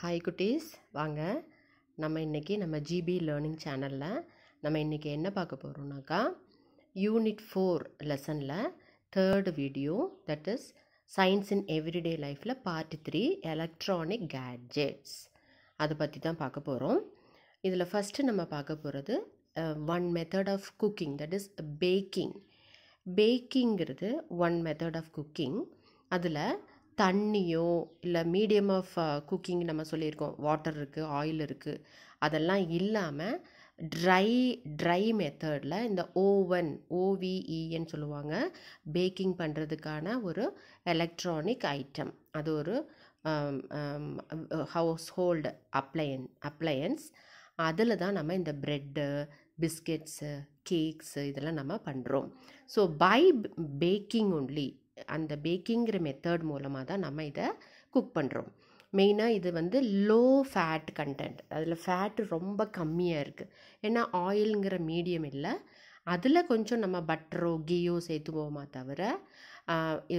Hi குட்டீஸ் வாங்க நம்ம இன்றைக்கி நம்ம ஜிபி லேர்னிங் சேனலில் நம்ம இன்றைக்கி என்ன பார்க்க போகிறோம்னாக்கா யூனிட் ஃபோர் லெசனில் third video that is science in everyday லைஃப்பில் பார்ட் த்ரீ எலக்ட்ரானிக் கேட்ஜெட்ஸ் அதை பற்றி தான் பார்க்க போகிறோம் இதில் ஃபஸ்ட்டு நம்ம பார்க்க போகிறது one method of cooking that is baking பேக்கிங்கிறது ஒன் மெத்தட் ஆஃப் குக்கிங் அதில் தண்ணியோ இல்லை மீடியம் ஆஃப் குக்கிங் நம்ம சொல்லியிருக்கோம் வாட்டர் இருக்குது ஆயில் இருக்குது அதெல்லாம் இல்லாமல் ட்ரை ட்ரை மெத்தடில் இந்த ஓவன் ஓவிஇன்னு e சொல்லுவாங்க பேக்கிங் பண்ணுறதுக்கான ஒரு எலக்ட்ரானிக் ஐட்டம் அது ஒரு ஹவுஸ் ஹோல்டு அப்ளையன் அப்ளையன்ஸ் அதில் தான் நம்ம இந்த ப்ரெட்டு பிஸ்கெட்ஸு கேக்ஸு இதெல்லாம் நம்ம பண்ணுறோம் ஸோ பை பேக்கிங் ஒன்லி அந்த பேக்கிங்கிற மெத்தட் மூலமாக தான் நம்ம இதை குக் பண்ணுறோம் மெயினாக இது வந்து லோ ஃபேட் கண்டென்ட் அதில் ஃபேட் ரொம்ப கம்மியாக இருக்குது ஏன்னா ஆயிலுங்கிற மீடியம் இல்லை அதில் கொஞ்சம் நம்ம பட்டரோ கீயோ சேர்த்துவோமா தவிர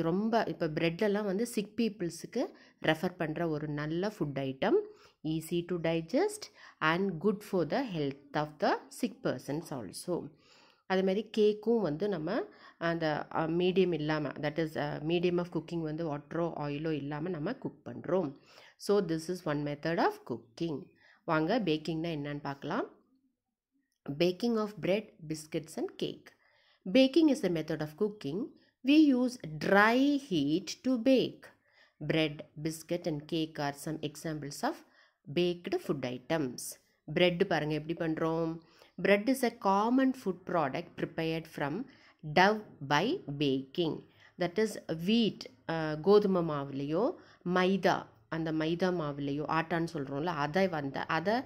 ரொம்ப இப்போ ப்ரெட்டெல்லாம் வந்து சிக் பீப்புள்ஸுக்கு ரெஃபர் பண்ணுற ஒரு நல்ல food item easy to digest and good for the health of the sick persons also அதே மாதிரி கேக்கும் வந்து நம்ம அந்த மீடியம் இல்லாமல் that is medium of cooking வந்து வாட்டரோ ஆயிலோ இல்லாமல் நம்ம குக் பண்ணுறோம் so this is one method of cooking வாங்க பேக்கிங்னால் என்னென்னு பார்க்கலாம் baking of bread biscuits and cake baking is a method of cooking we use dry heat to bake bread biscuit and cake are some examples of baked food items bread பாருங்கள் எப்படி பண்ணுறோம் Bread is a common food product prepared from dough by baking that is wheat கோதுமை மாவுலேயோ மைதா அந்த மைதா மாவுலேயோ ஆட்டான்னு சொல்கிறோம்ல அதை வந்து அதை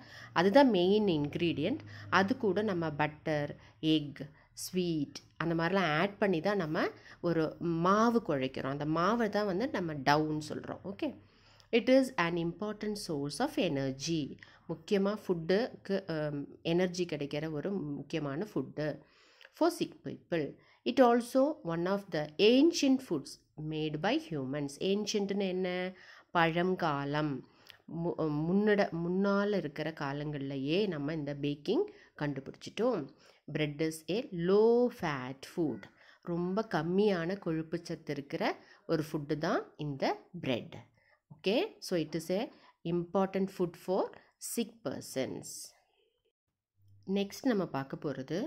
அதுதான் மெயின் இன்க்ரீடியண்ட் அது கூட நம்ம பட்டர் எக் ஸ்வீட் அந்த மாதிரிலாம் ஆட் பண்ணி தான் நம்ம ஒரு மாவு குழைக்கிறோம் அந்த மாவை தான் வந்து நம்ம டவுன்னு சொல்கிறோம் okay it is an important source of energy முக்கியமாக ஃபுட்டுக்கு எனர்ஜி கிடைக்கிற ஒரு முக்கியமான food for sick people it also one of the ancient foods made by humans ஏன்ஷியன்ட்டுன்னு என்ன பழங்காலம் மு முன்னட முன்னால் இருக்கிற காலங்கள்லையே நம்ம இந்த பேக்கிங் கண்டுபிடிச்சிட்டோம் bread is a low fat food ரொம்ப கம்மியான கொழுப்பு சத்து இருக்கிற ஒரு ஃபுட்டு தான் இந்த bread okay so it is a important food for sick persons next நம்ம பார்க்க போகிறது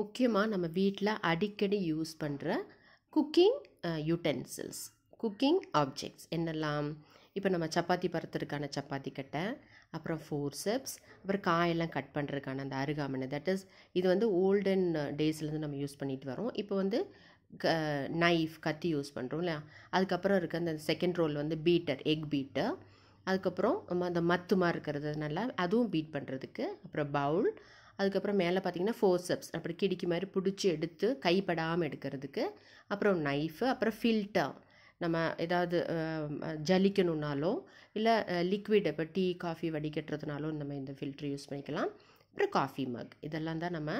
முக்கியமாக நம்ம வீட்டில் அடிக்கடி யூஸ் பண்ணுற குக்கிங் யூட்டென்சில்ஸ் குக்கிங் ஆப்ஜெக்ட்ஸ் என்னெல்லாம் இப்போ நம்ம சப்பாத்தி பறத்துறதுக்கான சப்பாத்தி கட்டை அப்புறம் ஃபோர்செப்ஸ் அப்புறம் காயெல்லாம் கட் பண்ணுறதுக்கான அந்த அருகாமனை தட் இஸ் இது வந்து ஓல்டன் டேஸ்லேருந்து நம்ம யூஸ் பண்ணிட்டு வரோம் இப்போ வந்து க நைஃப் கத்தி யூஸ் பண்ணுறோம் இல்லையா அதுக்கப்புறம் இருக்க அந்த செகண்ட் ரோல் வந்து பீட்டர் எக் பீட்டர் அதுக்கப்புறம் அந்த மத்துமாக இருக்கிறது நல்லா அதுவும் பீட் பண்ணுறதுக்கு அப்புறம் பவுல் அதுக்கப்புறம் மேலே பார்த்தீங்கன்னா ஃபோர் ஸ்டெப்ஸ் அப்படி கிடிக்கு மாதிரி பிடிச்சி எடுத்து கைப்படாமல் எடுக்கிறதுக்கு அப்புறம் நைஃபு அப்புறம் ஃபில்டர் நம்ம ஏதாவது ஜலிக்கணுன்னாலோ இல்லை லிக்விட் இப்போ டீ காஃபி வடிகட்டுறதுனாலோ நம்ம இந்த ஃபில்டர் யூஸ் பண்ணிக்கலாம் அப்புறம் காஃபி மக் இதெல்லாம் தான் நம்ம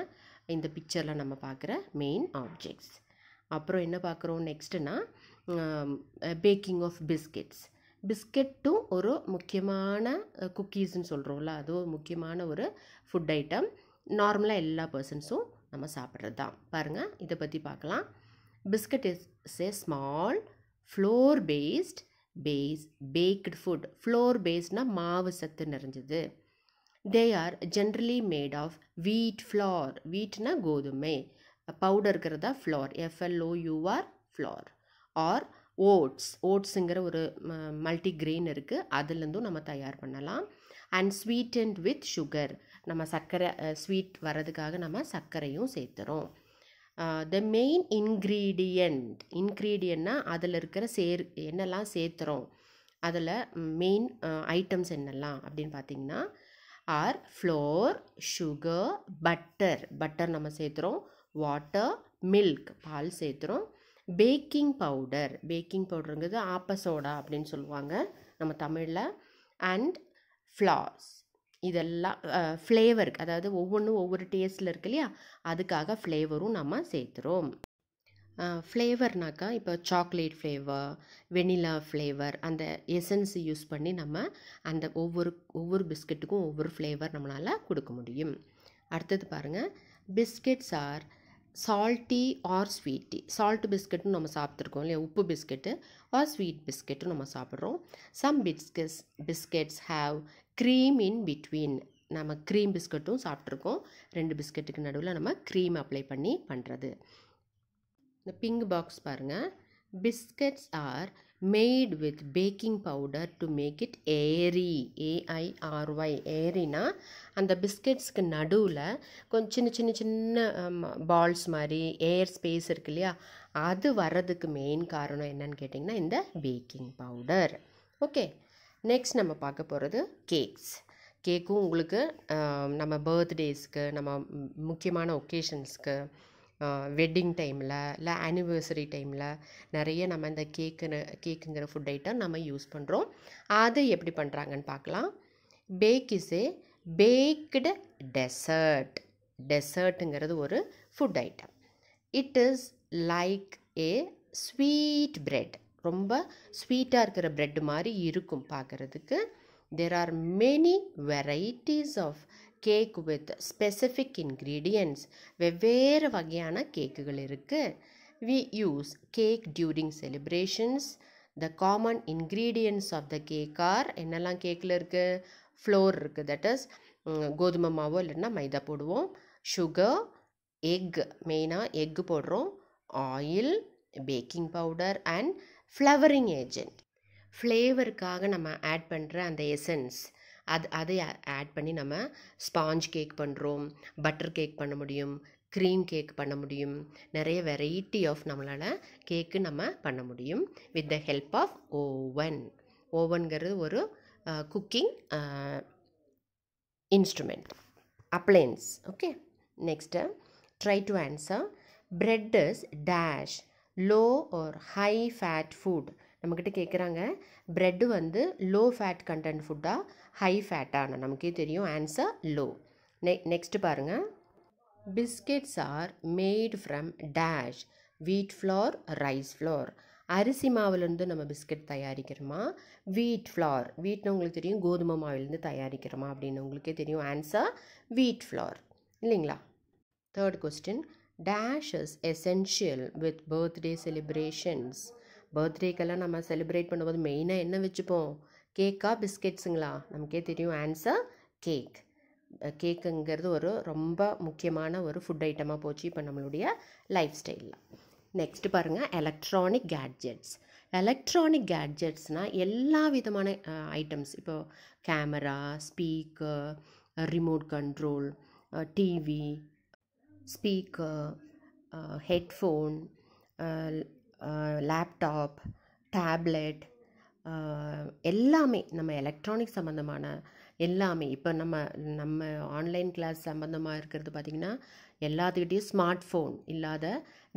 இந்த பிக்சரில் நம்ம பார்க்குற மெயின் ஆப்ஜெக்ட்ஸ் அப்புறம் என்ன பார்க்குறோம் நெக்ஸ்ட்டுனா பேக்கிங் ஆஃப் பிஸ்கெட்ஸ் பிஸ்கெட்டும் ஒரு முக்கியமான குக்கீஸ்ன்னு சொல்கிறோம்ல அது ஒரு முக்கியமான ஒரு ஃபுட் ஐட்டம் நார்மலாக எல்லா பர்சன்ஸும் நம்ம சாப்பிட்றது தான் பாருங்கள் இதை பற்றி பார்க்கலாம் biscuit is a small flour paste base baked food flour பேஸ்னால் மாவு சத்து நிறைஞ்சது they are generally made of wheat flour வீட்னா கோதுமை பவுடர் இருக்கிறதா flour F L O U R flour or oats ஓட்ஸுங்கிற ஒரு மல்டி கிரெயின் இருக்குது அதுலேருந்தும் நம்ம தயார் பண்ணலாம் and sweet and with sugar நம்ம சர்க்கரை ஸ்வீட் வர்றதுக்காக நம்ம சர்க்கரையும் சேர்த்துறோம் த மெயின் இன்க்ரீடியண்ட் இன்க்ரீடியன்னா அதில் இருக்கிற சேர் என்னெல்லாம் சேர்த்துறோம் அதில் மெயின் ஐட்டம்ஸ் என்னெல்லாம் அப்படின்னு பார்த்தீங்கன்னா are flour sugar butter butter நம்ம சேர்த்துறோம் வாட்டர் மில்க் பால் சேர்த்துறோம் பேக்கிங் பவுடர் பேக்கிங் பவுடருங்கிறது ஆப்பசோடா அப்படின்னு சொல்லுவாங்க நம்ம தமிழில் அண்ட் ஃப்ளாஸ் இதெல்லாம் ஃப்ளேவர் அதாவது ஒவ்வொன்றும் ஒவ்வொரு டேஸ்ட்டில் இருக்கு இல்லையா அதுக்காக ஃப்ளேவரும் நம்ம சேர்த்துறோம் ஃப்ளேவர்னாக்கா இப்போ சாக்லேட் ஃப்ளேவர் வெனிலா ஃப்ளேவர் அந்த எசன்ஸ் யூஸ் பண்ணி நம்ம அந்த ஒவ்வொரு ஒவ்வொரு பிஸ்கெட்டுக்கும் ஒவ்வொரு ஃப்ளேவர் நம்மளால் கொடுக்க முடியும் அடுத்தது பாருங்கள் biscuits are salty or sweety salt பிஸ்கட்டும் நம்ம சாப்பிட்ருக்கோம் இல்லையா உப்பு பிஸ்கெட்டு ஆர் ஸ்வீட் பிஸ்கெட்டும் நம்ம சாப்பிட்றோம் some biscuits biscuits have cream in between நம்ம க்ரீம் பிஸ்கட்டும் சாப்பிட்ருக்கோம் ரெண்டு பிஸ்கெட்டுக்கு நடுவில் நம்ம க்ரீம் அப்ளை பண்ணி பண்ணுறது இந்த பிங்க் பாக்ஸ் பாருங்கள் biscuits are made with baking powder to make it airy A I R Y ஏரினா அந்த பிஸ்கெட்ஸ்க்கு நடுவில் கொஞ்சம் சின்ன சின்ன சின்ன பால்ஸ் மாதிரி ஏர் ஸ்பேஸ் இருக்கு இல்லையா அது வர்றதுக்கு மெயின் காரணம் என்னன்னு கேட்டிங்கன்னா இந்த பேக்கிங் பவுடர் ஓகே நெக்ஸ்ட் நம்ம பார்க்க போகிறது கேக்ஸ் கேக்கும் உங்களுக்கு நம்ம பர்த்டேஸ்க்கு நம்ம முக்கியமான ஒகேஷன்ஸ்க்கு வெட்டிங் டைமில் இல்லை ஆனிவர்சரி டைமில் நிறைய நம்ம இந்த கேக்குன்னு கேக்குங்கிற ஃபுட் ஐட்டம் நம்ம யூஸ் பண்ணுறோம் அதை எப்படி பண்ணுறாங்கன்னு பார்க்கலாம் cake is a baked dessert டெசர்ட்டுங்கிறது ஒரு food item it is like a sweet bread ரொம்ப ஸ்வீட்டாக இருக்கிற ப்ரெட் மாதிரி இருக்கும் பார்க்குறதுக்கு There are many varieties of cake with specific ingredients. வெவ்வேறு வகையான கேக்குகள் இருக்குது We use cake during celebrations. The common ingredients of the cake are என்னெல்லாம் கேக்கில் இருக்குது ஃப்ளோர் இருக்குது தட் இஸ் கோதுமை மாவோ இல்லைன்னா மைதா போடுவோம் சுகர் எக் மெயினாக எக் போடுறோம் oil baking powder and flavouring agent ஃப்ளேவருக்காக நம்ம ஆட் பண்ணுற அந்த எசன்ஸ் அது அதை ஆட் பண்ணி நம்ம ஸ்பாஞ்ச் கேக் பண்ணுறோம் பட்டர் கேக் பண்ண முடியும் க்ரீம் கேக் பண்ண முடியும் நிறைய வெரைட்டி ஆஃப் நம்மளால் கேக்கு நம்ம பண்ண முடியும் with the help of oven ஓவன்கிறது ஒரு cooking instrument appliance okay next try to answer bread is dash low or high fat food நம்மக்கிட்ட கேட்குறாங்க ப்ரெட்டு வந்து லோ ஃபேட் கண்டென்ட் ஃபுட்டாக ஹை ஃபேட்டான நமக்கே தெரியும் ஆன்சர் லோ நெ நெக்ஸ்ட்டு பாருங்கள் biscuits are made from dash wheat flour rice flour அரிசி மாவுலேருந்து நம்ம பிஸ்கெட் தயாரிக்கிறோமா வீட் ஃப்ளார் வீட்னு உங்களுக்கு தெரியும் கோதுமை மாவிலேருந்து தயாரிக்கிறோமா அப்படின்னு உங்களுக்கே தெரியும் ஆன்சர் வீட் ஃப்ளார் இல்லைங்களா third question dash is essential with birthday celebrations பர்த்டேக்கெல்லாம் நம்ம செலிப்ரேட் பண்ணும்போது மெயினாக என்ன வச்சுப்போம் கேக்கா பிஸ்கெட்ஸுங்களா நமக்கே தெரியும் ஆன்சர் கேக் கேக்குங்கிறது ஒரு ரொம்ப முக்கியமான ஒரு ஃபுட் ஐட்டமாக போச்சு இப்போ நம்மளுடைய லைஃப் ஸ்டைலில் நெக்ஸ்ட்டு பாருங்கள் எலக்ட்ரானிக் கேட்ஜெட்ஸ் எலக்ட்ரானிக் கேட்ஜெட்ஸ்னால் எல்லா விதமான ஐட்டம்ஸ் இப்போது camera speaker remote control TV speaker headphone laptop tablet எல்லாமே நம்ம எலக்ட்ரானிக் சம்மந்தமான எல்லாமே இப்போ நம்ம நம்ம ஆன்லைன் கிளாஸ் சம்மந்தமாக இருக்கிறது பார்த்திங்கன்னா எல்லாத்துக்கிட்டேயும் ஸ்மார்ட் ஃபோன் இல்லாத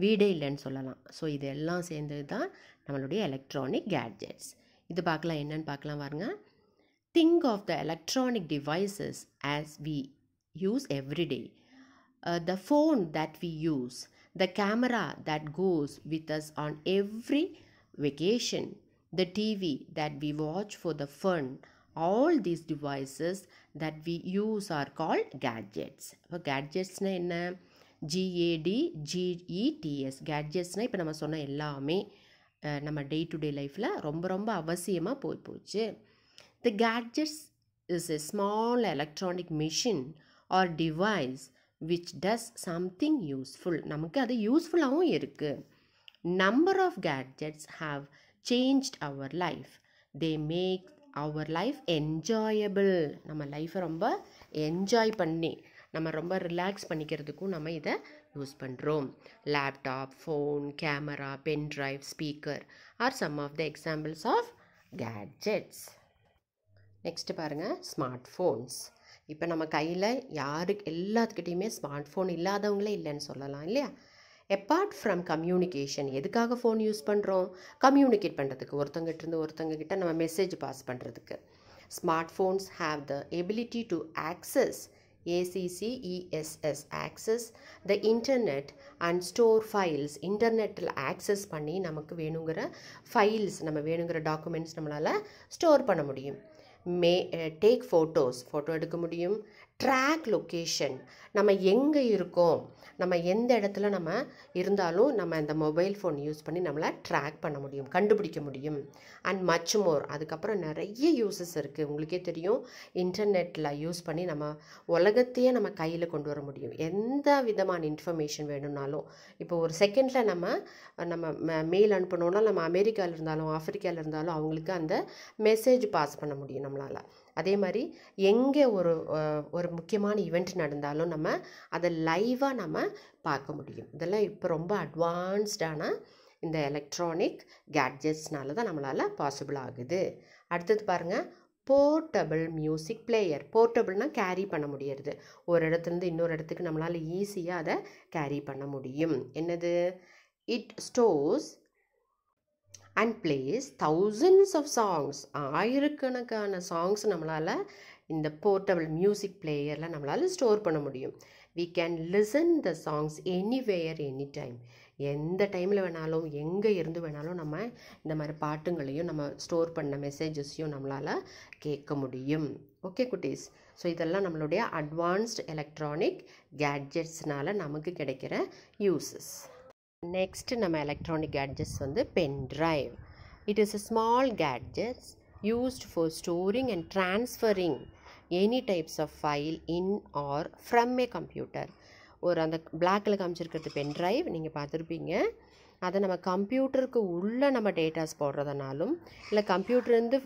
வீடே இல்லைன்னு சொல்லலாம் ஸோ இது எல்லாம் சேர்ந்தது தான் நம்மளுடைய எலக்ட்ரானிக் கேட்ஜெட்ஸ் இது பார்க்கலாம் என்னன்னு பார்க்கலாம் பாருங்கள் think of the electronic devices as we use everyday the phone that we use the camera that goes with us on every vacation, the TV that we watch for the fun, all these devices that we use are called gadgets இப்போ கேட்ஜெட்ஸ்னால் என்ன GAT ஜிஇடிஎஸ் கேட்ஜெட்ஸ்னால் இப்போ நம்ம சொன்ன எல்லாமே நம்ம day to day லைஃப்பில் ரொம்ப ரொம்ப அவசியமாக போய் போச்சு the gadgets is a small electronic machine or device which does something useful நமக்கு அது யூஸ்ஃபுல்லாகவும் இருக்குது number of gadgets have change our life they make our life enjoyable நம்ம லைஃப்பை ரொம்ப என்ஜாய் பண்ணி நம்ம ரொம்ப ரிலாக்ஸ் பண்ணிக்கிறதுக்கும் நம்ம இதை யூஸ் பண்ணுறோம் laptop phone camera pen drive speaker are some of the examples of gadgets next பாருங்கள் ஸ்மார்ட் ஃபோன்ஸ் இப்போ நம்ம கையில் யாருக்கு எல்லாத்துக்கிட்டேயுமே ஸ்மார்ட் ஃபோன் இல்லாதவங்களே இல்லைன்னு சொல்லலாம் இல்லையா அப்பார்ட் ஃப்ரம் கம்யூனிகேஷன் எதுக்காக ஃபோன் யூஸ் பண்ணுறோம் கம்யூனிகேட் பண்ணுறதுக்கு ஒருத்தங்கிட்ட இருந்து நம்ம மெசேஜ் பாஸ் பண்ணுறதுக்கு smart phones have the ability to access A C C E S S access the internet and store files இன்டர்நெட்டில் ஆக்சஸ் பண்ணி நமக்கு வேணுங்கிற ஃபைல்ஸ் நம்ம வேணுங்கிற டாக்குமெண்ட்ஸ் நம்மளால் ஸ்டோர் பண்ண முடியும் may eh, take photos photo eduka mudiyum track location நம்ம எங்கே இருக்கோம் நம்ம எந்த இடத்துல நம்ம இருந்தாலும் நம்ம இந்த மொபைல் ஃபோன் யூஸ் பண்ணி நம்மளை ட்ராக் பண்ண முடியும் கண்டுபிடிக்க முடியும் அண்ட் மச் மோர் அதுக்கப்புறம் நிறைய யூசஸ் இருக்குது உங்களுக்கே தெரியும் இன்டர்நெட்டில் யூஸ் பண்ணி நம்ம உலகத்தையே நம்ம கையில் கொண்டு வர முடியும் எந்த விதமான இன்ஃபர்மேஷன் வேணும்னாலும் இப்போ ஒரு செகண்டில் நம்ம நம்ம மெயில் அனுப்பணுன்னா நம்ம அமெரிக்காவில் இருந்தாலும் ஆஃப்ரிக்காவில் இருந்தாலும் அவங்களுக்கு அந்த மெசேஜ் பாஸ் பண்ண முடியும் நம்மளால் அதே மாதிரி எங்கே ஒரு ஒரு முக்கியமான இவெண்ட் நடந்தாலும் நம்ம அதை லைவாக நம்ம பார்க்க முடியும் இதெல்லாம் இப்போ ரொம்ப அட்வான்ஸ்டான இந்த எலக்ட்ரானிக் கேட்ஜெட்ஸ்னால தான் நம்மளால் பாசிபிள் ஆகுது அடுத்தது பாருங்கள் போர்ட்டபிள் மியூசிக் பிளேயர் போர்ட்டபிள்னால் கேரி பண்ண முடியறது ஒரு இடத்துலேருந்து இன்னொரு இடத்துக்கு நம்மளால் ஈஸியாக அதை கேரி பண்ண முடியும் என்னது it stores and plays thousands of songs ஆயிரக்கணக்கான சாங்ஸ் நம்மளால் இந்த போர்ட்டபிள் மியூசிக் பிளேயரில் நம்மளால் ஸ்டோர் பண்ண முடியும் we can listen the songs anywhere any time எந்த டைமில் வேணாலும் எங்கே இருந்து வேணாலும் நம்ம இந்த மாதிரி பாட்டுங்களையும் நம்ம ஸ்டோர் பண்ண மெசேஜஸையும் நம்மளால் கேட்க முடியும் ஓகே குட்டீஸ் ஸோ இதெல்லாம் நம்மளுடைய அட்வான்ஸ்டு எலக்ட்ரானிக் கேட்ஜெட்ஸ்னால் நமக்கு கிடைக்கிற யூஸஸ் நெக்ஸ்ட்டு நம்ம electronic gadgets வந்து pen drive. It is a small gadgets used for storing and transferring any types of file in or from a computer. ஒரு அந்த பிளாக்கில் காமிச்சிருக்கிறது பென் ட்ரைவ் நீங்கள் பார்த்துருப்பீங்க அதை நம்ம கம்ப்யூட்டருக்கு உள்ளே நம்ம டேட்டாஸ் போடுறதுனாலும் இல்லை கம்ப்யூட்டர்லேருந்து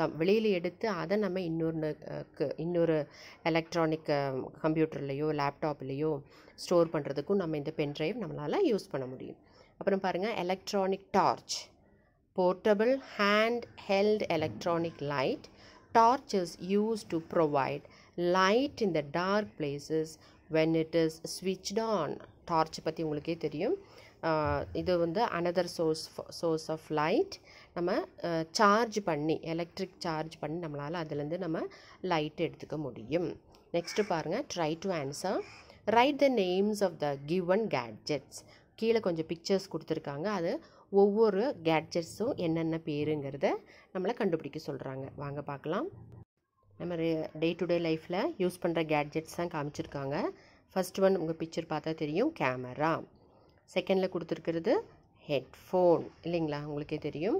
க வெளியில் எடுத்து அதை நம்ம இன்னொன்று இன்னொரு எலக்ட்ரானிக் கம்ப்யூட்டர்லேயோ லேப்டாப்லேயோ ஸ்டோர் பண்ணுறதுக்கும் நம்ம இந்த பென் ட்ரைவ் நம்மளால் யூஸ் பண்ண முடியும் அப்புறம் பாருங்கள் electronic torch portable hand held electronic light torch is use to provide light in the dark places when it is switched on torch பற்றி உங்களுக்கே தெரியும் இது வந்து another source source of light நம்ம சார்ஜ் பண்ணி எலக்ட்ரிக் சார்ஜ் பண்ணி நம்மளால் அதுலேருந்து நம்ம லைட் எடுத்துக்க முடியும் நெக்ஸ்ட்டு பாருங்கள் try to answer write the names of the given gadgets கீழே கொஞ்சம் பிக்சர்ஸ் கொடுத்துருக்காங்க அது ஒவ்வொரு கேட்ஜெட்ஸும் என்னென்ன பேருங்கிறத நம்மளை கண்டுபிடிக்க சொல்கிறாங்க வாங்க பார்க்கலாம் நம்ம டே டு டே லைஃப்பில் யூஸ் பண்ணுற கேட்ஜெட்ஸ் தான் காமிச்சிருக்காங்க ஃபஸ்ட் ஒன் உங்கள் பிக்சர் பார்த்தா தெரியும் கேமரா செகண்டில் கொடுத்துருக்கிறது ஹெட்ஃபோன் இல்லைங்களா உங்களுக்கே தெரியும்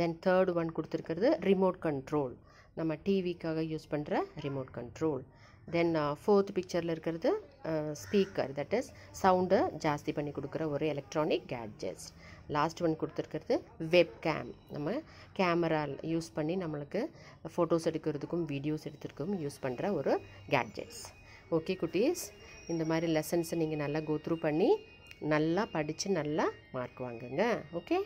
தென் தேர்ட் ஒன் கொடுத்துருக்கிறது ரிமோட் கண்ட்ரோல் நம்ம டிவிக்காக யூஸ் பண்ணுற ரிமோட் கண்ட்ரோல் தென் ஃபோர்த் பிக்சரில் இருக்கிறது ஸ்பீக்கர் தட் இஸ் சவுண்டை ஜாஸ்தி பண்ணி கொடுக்குற ஒரு எலக்ட்ரானிக் கேட்ஜெட்ஸ் லாஸ்ட் ஒன் கொடுத்துருக்கிறது வெப் கேம் நம்ம கேமரா யூஸ் பண்ணி நம்மளுக்கு ஃபோட்டோஸ் எடுக்கிறதுக்கும் வீடியோஸ் எடுக்கிறதுக்கும் யூஸ் பண்ணுற ஒரு கேட்ஜெட்ஸ் ஓகே குட்டீஸ் இந்த மாதிரி லெசன்ஸை நீங்கள் நல்லா கோத்ரூ பண்ணி நல்லா படித்து நல்லா மார்க் வாங்குங்க ஓகே